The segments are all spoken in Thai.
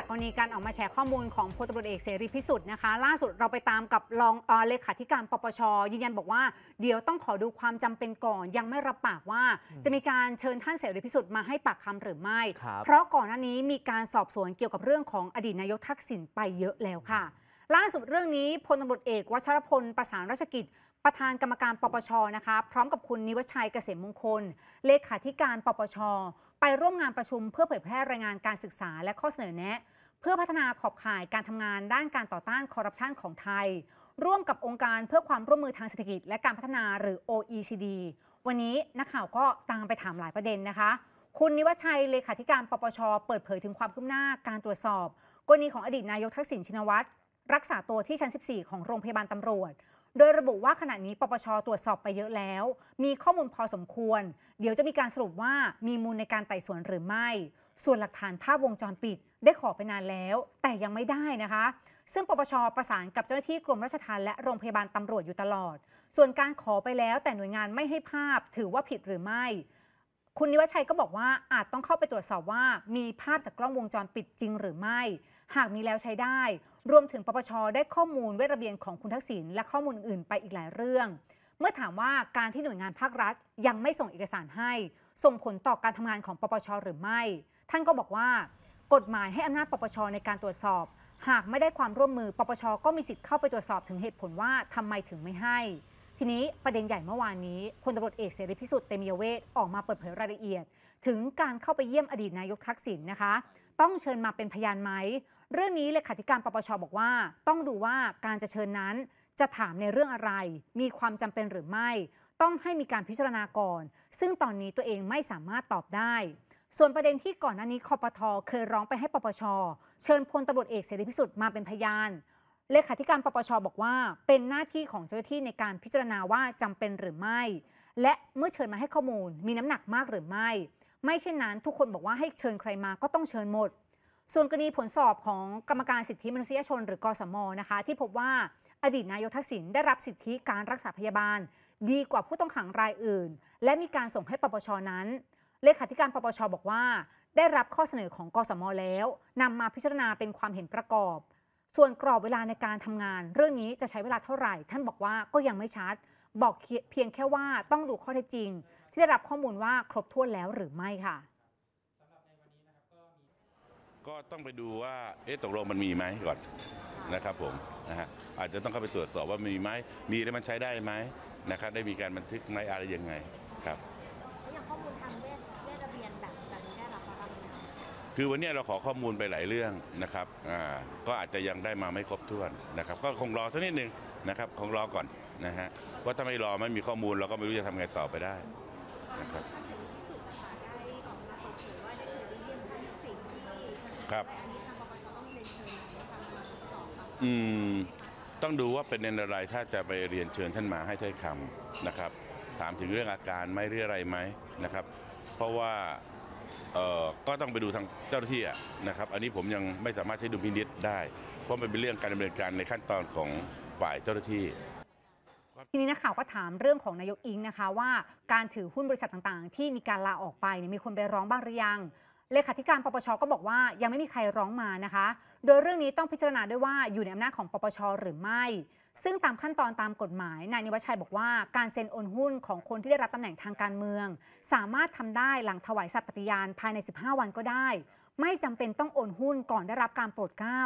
จากกรณีการออกมาแชร์ข้อมูลของพลตำรวเอกเสรีพิสุทธิ์นะคะ ล่าสุดเราไปตามกับรองอเลขาธิการปปชยืนยันบอกว่า เดี๋ยวต้องขอดูความจำเป็นก่อน ยังไม่รับปากว่าจะมีการเชิญท่านเสรีพิสุทธิ์มาให้ปากคำหรือไม่ เพราะก่อนหน้านี้มีการสอบสวนเกี่ยวกับเรื่องของอดีตนายกทักษิณไปเยอะแล้วค่ะ ล่าสุดเรื่องนี้พลตำรวเอกวชรพล ประสานราชกิจ ประธานกรรมการ ปปชนะคะพร้อมกับคุณนิวชัยเกษมมงคล เลขาธิการปปชไปร่วมงานประชุมเพื่อเผยแพร่รายงานการศึกษาและข้อเสนอแนะเพื่อพัฒนาขอบข่ายการทำงานด้านการต่อต้านคอร์รัปชันของไทยร่วมกับองค์การเพื่อความร่วมมือทางเศรษฐกิจและการพัฒนาหรือ OECD วันนี้นักข่าวก็ตามไปถามหลายประเด็นนะคะ คุณนิวัชชัยเลขาธิการปปชเปิดเผยถึงความคืบหน้าการตรวจสอบ กรณีของอดีตนายกทักษิณชินวัตรรักษาตัวที่ชั้น 14 ของโรงพยาบาลตำรวจโดยระบุว่าขณะนี้ปปชตรวจสอบไปเยอะแล้วมีข้อมูลพอสมควร เดี๋ยวจะมีการสรุปว่ามีมูลในการไต่สวนหรือไม่ ส่วนหลักฐานภาพวงจรปิดได้ขอไปนานแล้ว แต่ยังไม่ได้นะคะ ซึ่งปปชประสานกับเจ้าหน้าที่กรมราชธรรมและโรงพยาบาลตำรวจอยู่ตลอด ส่วนการขอไปแล้วแต่หน่วยงานไม่ให้ภาพถือว่าผิดหรือไม่ คุณนิวัชัยก็บอกว่าอาจต้องเข้าไปตรวจสอบว่า มีภาพจากกล้องวงจรปิดจริงหรือไม่หากมีแล้วใช้ได้ รวมถึงปปชได้ข้อมูลเวทระเบียนของคุณทักษิณและข้อมูลอื่นไปอีกหลายเรื่อง เมื่อถามว่าการที่หน่วยงานภาครัฐยังไม่ส่งเอกสารให้ ส่งผลต่อการทำงานของปปชหรือไม่ ท่านก็บอกว่า กฎหมายให้อำนาจปปชในการตรวจสอบ หากไม่ได้ความร่วมมือปปชก็มีสิทธิ์เข้าไปตรวจสอบถึงเหตุผลว่าทำไมถึงไม่ให้ ทีนี้ประเด็นใหญ่เมื่อวานนี้พลตำรวจเอกเสรีพิสุทธิ์เตมียเวทออกมาเปิดเผยรายละเอียด ถึงการเข้าไปเยี่ยมอดีตนายกทักษิณนนะคะ ต้องเชิญมาเป็นพยานไหมเรื่องนี้ เลขาธิการปปชบอกว่า ต้องดูว่าการจะเชิญนั้น จะถามในเรื่องอะไร มีความจำเป็นหรือไม่ ต้องให้มีการพิจารณาก่อน ซึ่งตอนนี้ตัวเองไม่สามารถตอบได้ ส่วนประเด็นที่ก่อนหน้านี้คอปทอเคยร้องไปให้ปปชเชิญพลตำรวจเอกเสรีพิสุทธิ์มาเป็นพยานเลขาธิการปปชบอกว่า เป็นหน้าที่ของเจ้าหน้าที่ในการพิจารณาว่าจำเป็นหรือไม่ และเมื่อเชิญมาให้ข้อมูล มีน้ำหนักมากหรือไม่ ไม่เช่นนั้น ทุกคนบอกว่าให้เชิญใครมาก็ต้องเชิญหมดส่วนกรณีผลสอบของกรรมการสิทธิมนุษยชนหรือกสมนะคะ ที่พบว่าอดีตนายกทักษิณได้รับสิทธิการรักษาพยาบาล ดีกว่าผู้ต้องขังรายอื่น และมีการส่งให้ปปชนั้น เลขาธิการปปชบอกว่า ได้รับข้อเสนอของกสมแล้วนำมาพิจารณาเป็นความเห็นประกอบ ส่วนกรอบเวลาในการทำงาน เรื่องนี้จะใช้เวลาเท่าไหร่ ท่านบอกว่าก็ยังไม่ชัด บอกเพียงแค่ว่าต้องดูข้อเท็จจริง ที่ได้รับข้อมูลว่าครบถ้วนแล้วหรือไม่ค่ะก็ต้องไปดูว่าเอ๊ะตกลงมันมีไหมก่อนนะครับผมนะฮะอาจจะต้องเข้าไปตรวจสอบว่ามีไหมมีแล้วมันใช้ได้ไหมนะครับได้มีการบันทึกไหมอะไรยังไงครับแล้วอย่างข้อมูลทางเวทระเบียนแบบแบบนี้ได้รัคารับ คือวันนี้เราขอข้อมูลไปหลายเรื่องนะครับอ่าก็อาจจะยังได้มาไม่ครบถ้วนนะครับ ก็คงรอสักนิดหนึ่งนะครับ คงรอก่อนนะฮะเพราะถ้าไม่รอไม่มีข้อมูล เราก็ไม่รู้จะทำไงต่อไปได้นะครับครับ อืม ต้องดูว่าเป็นเนอะไร ถ้าจะไปเรียนเชิญท่านมาให้ถ้อยคำนะครับ ถามถึงเรื่องอาการไหมเรื่องอะไรไหมนะครับ เพราะว่า เอ่อ ก็ต้องไปดูทางเจ้าหน้าที่นะครับ อันนี้ผมยังไม่สามารถใช้ดูพินิษได้ เพราะมันเป็นเรื่องการดำเนินการในขั้นตอนของฝ่ายเจ้าหน้าที่ ทีนี้นักข่าวก็ถามเรื่องของนายกอิงนะคะว่าการถือหุ้นบริษัทต่างๆ ที่มีการลาออกไปเนี่ยมีคนไปร้องบ้างหรือยังเลขาธิการปปชก็บอกว่ายังไม่มีใครร้องมานะคะ โดยเรื่องนี้ต้องพิจารณาด้วยว่าอยู่ในอำนาจของปปชหรือไม่ ซึ่งตามขั้นตอนตามกฎหมาย นายนิวัชัยบอกว่าการเซ็นโอนหุ้นของคนที่ได้รับตำแหน่งทางการเมือง สามารถทำได้หลังถวายสัตย์ปฏิญาณภายใน 15 วันก็ได้ ไม่จำเป็นต้องโอนหุ้นก่อนได้รับการโปรดเกล้า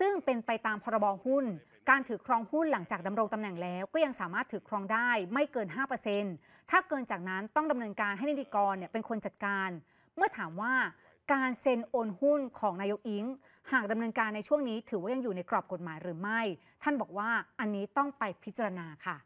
ซึ่งเป็นไปตามพรบหุ้น การถือครองหุ้นหลังจากดำรงตำแหน่งแล้วก็ยังสามารถถือครองได้ ไม่เกิน5%ถ้าเกินจากนั้นต้องดำเนินการให้นิติกรเนี่ยเป็นคนจัดการเมื่อถามว่าการเซ็นโอนหุ้นของนายกอิงหากดำเนินการในช่วงนี้ถือว่ายังอยู่ในกรอบกฎหมายหรือไม่ ท่านบอกว่าอันนี้ต้องไปพิจารณาค่ะ